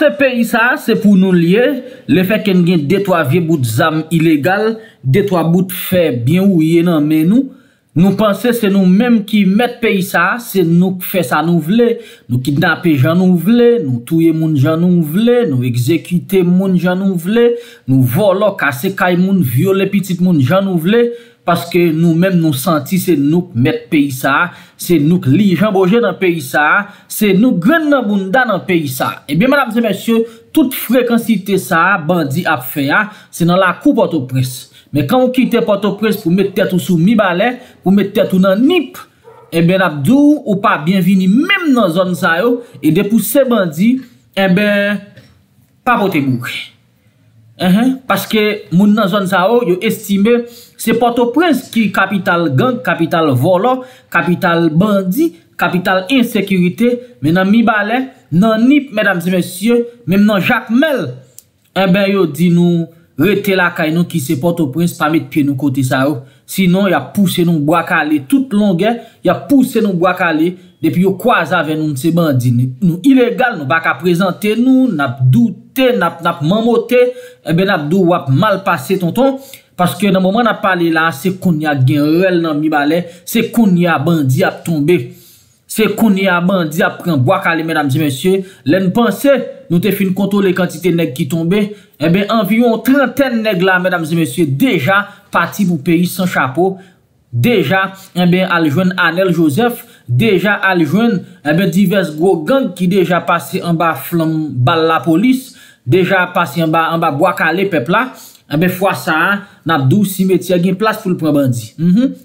Se pe isa se pou nou liye, le fe ken gen detwa vie bout zam ilegal, detwa bout fe byen ou ye nan men nou, nou panse se nou menm ki met pe isa se nou kfe sa nou vle, nou kidnape jan nou vle, nou touye moun jan nou vle, nou ekzekyte moun jan nou vle, nou volo kase kay moun, viole pitit moun jan nou vle, Paske nou menm nou santi se nouk met peyi sa, se nouk li janboje nan peyi sa, se nouk gren nan bunda nan peyi sa. Ebe eh man ap di mensyo, tout frekansite sa bandi ap feya, se nan la kou Port-au-Presse. Men kan ou kite Port-au-Presse pou met tètou sou Mibale, pou met tètou nan Nip, ebe eh nan ap di ou ou pa bienvini menm nan zon sa yo, e depou se bandi, ebe eh papote mou. Uh-huh. Paske moun nan zon sa ou yo estime se Port-au-Prince ki kapital gang, kapital volor, kapital bandi, kapital insekirité, men nan Mibale, nan Nip, men nan Jacques Mel, e ben yo di nou rete la kay nou ki se Port-au-Prince pa met pye nou kote sa ou. Sinon ya pousse nou mbwa kale, tout lon gen ya pousse nou mbwa kale. Depi yo kwa zave nou nse bandi nou ilegal, nou bak ap prezante nou, nap douten, nap mamote, ebe nap dout wap malpase ton ton. Paske nan mouman ap pale la, se kon ni ap gen rel nan mi bale, se kon ni ap bandi ap tombe. Se kon ni ap bandi ap pren wak ale, mèdames et mèsyè, lè n'pense, nou te fin kontou le kantite neg ki tombe, ebe anviyon trenten neg la, mèdames et mèsyè, deja pati pou peyi san chapo. Deja, anbe eh aljwen Anel Joseph Deja aljwen, anbe eh divers gwo gang Ki deja pase anba flan bal la polis Deja pase anba anba gwak ale pepla Anbe fwa sa an, nabdou si metye gen plas ful pra bandi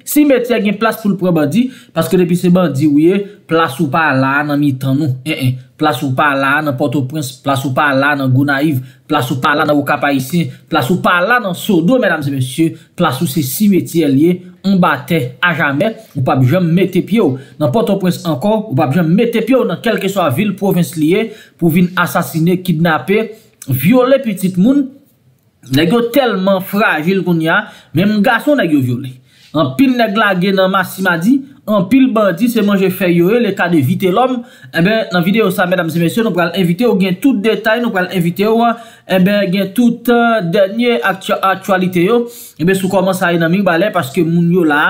Si metye gen plas ful pra bandi Paske depi se bandi ouye Plas ou pa la nan mitan nou, e e, plas ou pa la nan Port-au-Prince, plas ou pa la nan Gounaïve, plas ou pa la nan Oukapaïsien, plas ou pa la nan Soudou, mèdames et mèsyè, plas ou se si metiè liè, an batè a jamè, ou pa bi jèm metè piè ou nan Port-au-Prince anko, ou pa bi jèm metè piè ou nan kelke so a vil, provins liè, pou vin asasine, kidnapè, viole petit moun, nè gyo telman fragil kon ya, mè moun gason nè gyo viole. an pil neg lage nan masi madi, an pil bandi, seman jè fè yoye, le kade vite lom, e eh ben nan videyo sa, mèdames et mèsyè, nou pral invite, ou gen tout detay, nou pral invite ou, e ben gen tout euh, denye aktualite yo, e ben sou koman sa yè nan mi balè, paske moun yo la,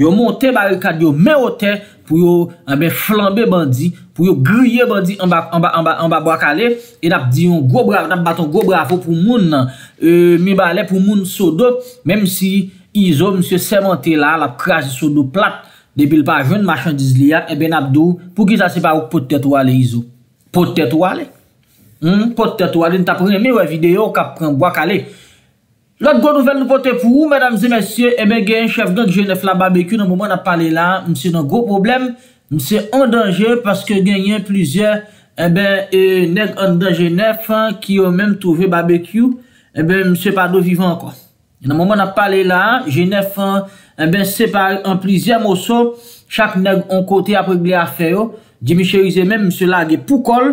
yo monte bari kade yo mè ote, pou yo flambe bandi, pou yo griye bandi an ba boak ale, e dap diyon go bravo, dap baton go bravo pou moun nan, euh, mi balè pou moun so dot, mèm si Izo, msye semente la, la krasi sou nou plat, debil pa joun machan diz li ya, ebe nabdou, pou ki sa sepa ou potet wale Izo, potet wale, potet wale, nita preme we videyo, kap prem wakale. Lot go nouvel nou pote pou ou, msye, msye, ebe genye chef gant jenef la barbecue, nan mouman ap pale la, msye, nan go problem, msye, an danje, paske genye plizye, ebe, eh e neg an danje nef, ki yo menm touve barbecue, ebe, eh msye, pa do vivan akon. Nan mouman ap pale la, jenef an, en ben separe an plizye mousso, chak neg on kote ap regle a feyo. Dje mi chèrize men, msè la gen pou kol,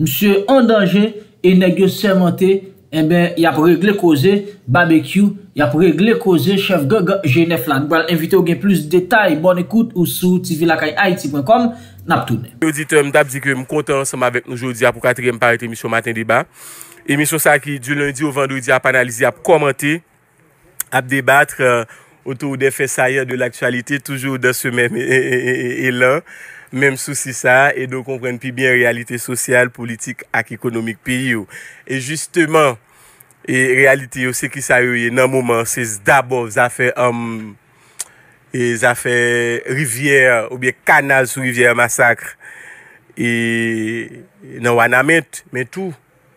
msè an danje, en neg gen semente, en ben y ap regle koze, babekyou, y ap regle koze, chèv gè gen jenef la. Nou bal invite ou gen plus detay, bon ekoute ou sou tv lakay haiti.com, nap toune. Yo di tem, dap di ke m kontan seman vek nou jodi ap ou kater gen m parete emisyon Maten Diba. Emyisyon sa ki, di lundi ou vandou di ap analize ap komante, ap debatre euh, euh, ou tou ou defè sa yè de l'aktualite, toujou dan se mèm e lan, mèm sou si sa, e nou kompren pi bè realite sosyal, politik ak ekonomik pi yo. E jistèman, e realite yo se ki sa yè, nan mouman se zda bov zafè zafè rivyè, ou bè kanaz rivyè masakre, nan wana mèt, men tou,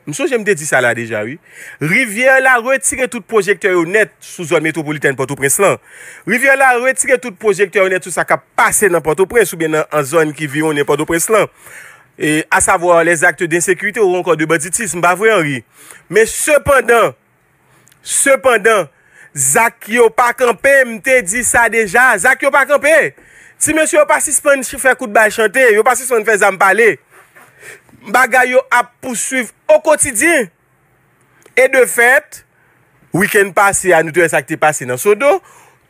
Mso jemde di sa la deja, oui. Ri vyen la retire tout projekteur yo net sou zon metropolitane Port-au-Preslan. Ri vyen la retire tout projekteur yo net sou sa ka pase nan Port-au-Preslan, soube nan zon ki viyon nan Port-au-Preslan. A savo, les actes d'insekurite ou ronk an de baditisme, ba vwen, oui. Me sepandan, sepandan, Zak yo pa kampe, mte di sa deja, Zak yo pa kampe. Ti mse yo pasispan chifre koutba chante, yo pasispan fese a mpale. Mse yo pa kampe. Bagay yo ap pousuiv o kotidye. E de fet, wiken pase anoutou e sakte pase nan Sodo,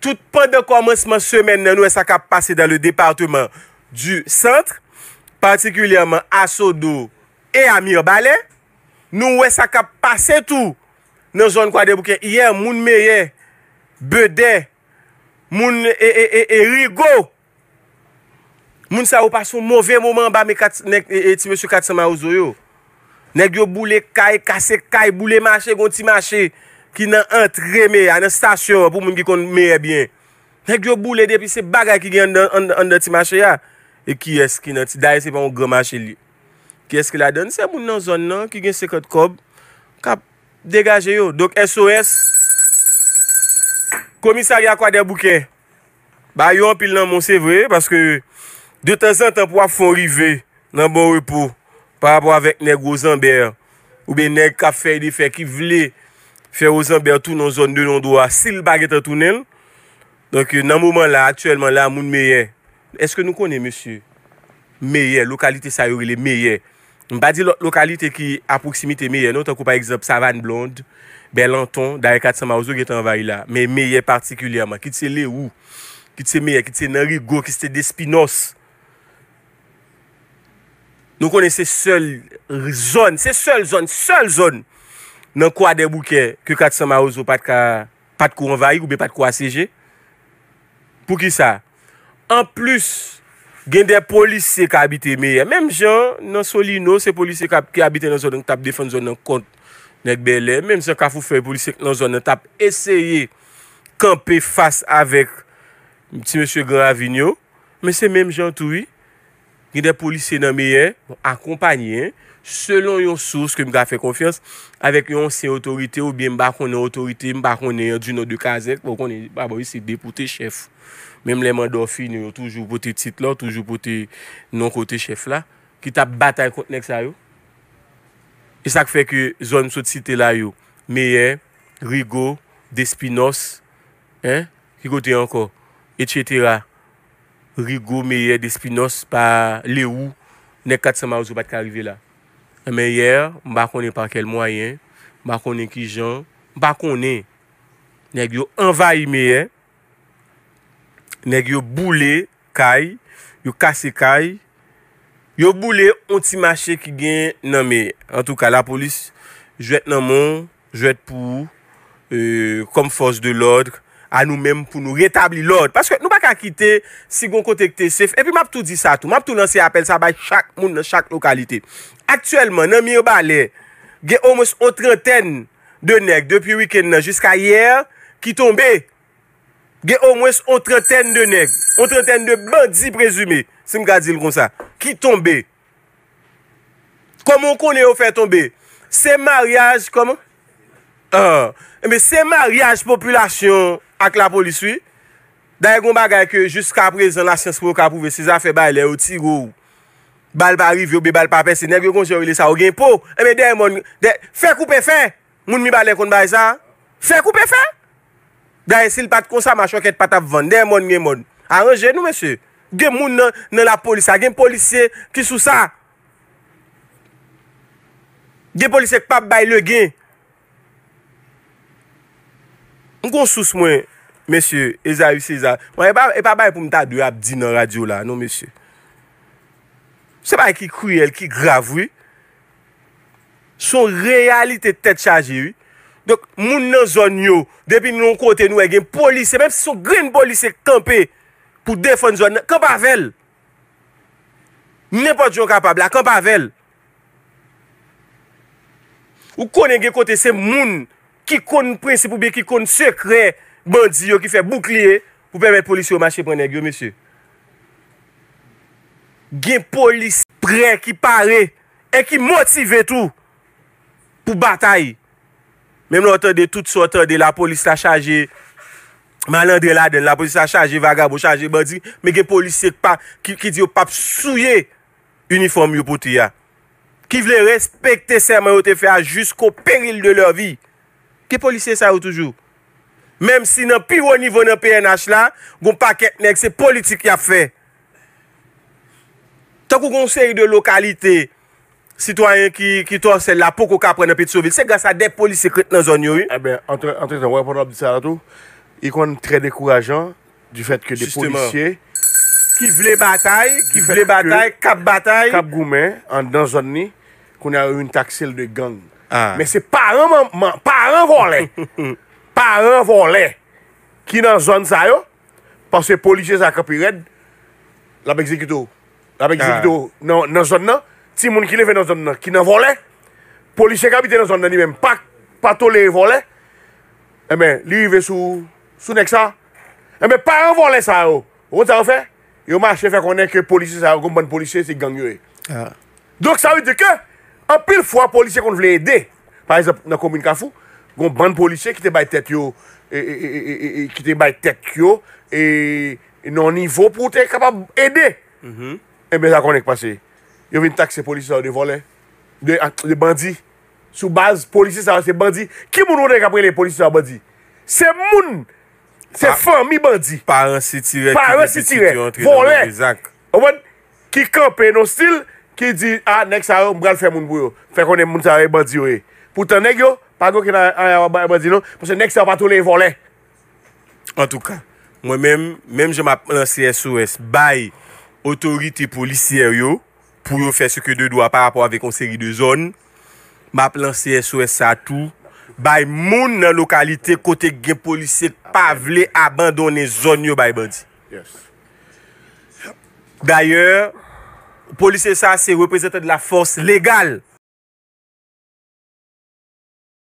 tout pande komonsman semen nan nou e sakap pase dan le departement du centre, patikulyaman a Sodo e a Myobale, nou e sakap pase tou nan zon kwa debouke. Yen moun meye, bede, moun erigo, Moun sa ou pa sou mouve mouman ba me katse, nek e, e ti mèche katse ma ouzo yo. Nèk yo boule kase kase, boule mâche goun ti mâche, ki nan antre mè, ane stasyon, pou moun ki kon mèye byen. Nèk yo boule depi se bagay ki gen an de ti mâche ya, e ki es ki nan ti daye se pa moun gwa mâche li. Ki es ki la den, se moun nan zon nan, ki gen sekot kob, kap degaje yo. Dok SOS, komisari akwa de bouke. Ba yo an pil nan moun, se vwe, paske yo, De tazan tan pou ap fon rive nan bon repou pa rapou avèk neg ozanber oube neg kafe di fe ki vle fe ozanber tout nan zon de londwa sil bag etan tunel Donk nan mouman la, atyèlman la, moun meye Eske nou konen, monsie? Meye, lokalite sa yorele, meye Mba di lokalite ki apoksimite meye Non tan kou pa egzab Savane Blonde Bel Anton, Daryat Katama, ouzo getan vay la Meye partikulyama, ki te le ou Ki te meye, ki te nari go, ki te despinos Nou konen se sol zon, se sol zon, sol zon nan kwa de bouke ke katsan ma ouzo pat kou anvayi ou be pat kou ACG. Pou ki sa? An plus gen de polise ke habite meye. Mem jan nan solino se polise ke habite nan zon nan tap defan zon nan kont nan belen. Mem jan ka fou fe polise nan zon nan tap eseye kampe fase avek mti mse Grand Avignon. Men se mem jan touye. Gende polise nan meye, akompanyen, selon yon source ke mga fe konfiyans, avek yon se otorite ou bie mba konen otorite, mba konen yon djino de kazek, mba konen yon se depote chef. Mem lèman Dorfine, yon toujou pote titlo, toujou pote non kote chef la, ki tap batay kontenek sa yo. E sa kfe ki zon msot site la yo, meye, Rigo, Despinos, he, kikote anko, etc., Rigo me ye despinos pa le ou, ne kat sa ma ouzo bat ka arrive la. A men ye, mba konen pa kel mwayen, mba konen ki jan, mba konen. Neg yo envahi me ye, neg yo boule kaj, yo kase kaj, yo boule onti mache ki gen nan me. En tout ka la polis, jwet nan mon, jwet pou, euh, kom fos de lodre, A nou mèm pou nou rétabli lòd. Paske nou bak akite si gon kontekte sef. E pi map tout di sa tout. Map tout lanse apel sa bay chak moun nan chak lokalite. Aktuellement nan miyo balè, ge omwes otrenten de neg depi wiken nan jiska yèr, ki tombe. Ge omwes otrenten de neg. Otrenten de bandi prezume. Si m gadi l kon sa. Ki tombe. Koman konè ou fè tombe? Se maryaj, koman? A. Ebe se maryaj populyasyon, ak la poliswi, daye goun bagay ke, jiska prezen la Sinspro kapouve, se zan fe bayle, oti gou, bal bariv yo, be bal papen, se ne goun jorile sa, ou gen pou, e me dey moun, fe koupe fe, moun mi bayle kon bayza, fe koupe fe, daye sil pat konsa machon, ket pat avvan, dey moun mi moun, aranjen nou monsi, gen moun nan la polis, a gen polisye, ki sou sa, gen polisye, k pa bayle gen, Mwen kon souse mwen, Mwen se e pa bay pou mwen ta du ap di nan radio la, Non mwen se. Se pa e ki kouye, El ki gravou, Son realite tet chaje, Mwen nan zon yo, Depi nou kon ten nou, E gen polise, Mwen se son green polise kampe, Pou defon zon, Kamp avel. Nenpo diyon kapab la, Kamp avel. Ou kon enge kontesem mwen, Ki kon prinsipoube, ki kon sekre bandi yo ki fe boukliye pou pwemet polisi yo mache prene gyo, monsi. Gen polisi pre ki pare e ki motive tou pou bataye. Mem loutan de tout sotan de la polisi la chaje malan de la den, la polisi la chaje vagabo, chaje bandi men gen polisi se kpa ki di yo pap souye uniform yo pou ti ya. Ki vle respekte serman yo te fe a jusqu'o peril de lor viye. Ki polisye sa ou toujou? Mem si nan pi ou nivou nan PNH la, goun pa ketnek se politik ya fe. Takou goun se yi de lokalite, sitwayen ki torsel la, poko ka prenen pe tsovil. Se gasa de polisye kret nan zon yo yi? E eh ben, anten, anten, yi kon tre dekourajan di fet ke de polisye ki vle batay, ki vle batay, kap batay, kap goumen, an dan zon ni, kon ya ou yi taksel de gang. Men se paran vole Paran vole Ki nan zon sa yo Paswe polise sa kapi red La be ekzekito La be ekzekito nan zon nan Ti moun ki leve nan zon nan non. Ki nan vole Polise kapite nan zon nan ni men Patole vole Eme li ve sou Sou nek sa Eme paran vole sa yo Yo ma chefe konen ki polise sa yo Gon ban polise se gangyo e Dok sa yo ah. deke A pil fwa polisye kon vle ede. Par exemple, nan komine kafou, gon ban polisye ki te bay tet yo, e, e, e, ki te bay tek yo, e non nivou pou te kapab ede. Mhm. E beza kon ek pase, yo vin tak se polisye sa de vole, de bandi, sou baz, polisye sa se bandi. Ki moun ou de kapre le polisye sa bandi? Se moun, se fami bandi. Paran si tire, vole, ki kapen nou stil, Ki di, a, ah, nek sa yo, mbral fè moun bou yo. Fè konen moun sa yo e bandi yo e. Poutan nek yo, pago ki nan a yon bandi yo, pwese nek sa yo patou le e volè. En tout ka, mwen men, men jè m ap lan euh, CSOS, bay otorite policier yo, pou yo fè seke de do a par rapport avè konseri de zon, m ap lan CSOS sa tou, bay moun nan lokalite kote gen policier pa vle abandonne zon yo bay bandi. Yes. D'ayor, Polisè sa se reprezentè de la fòs legal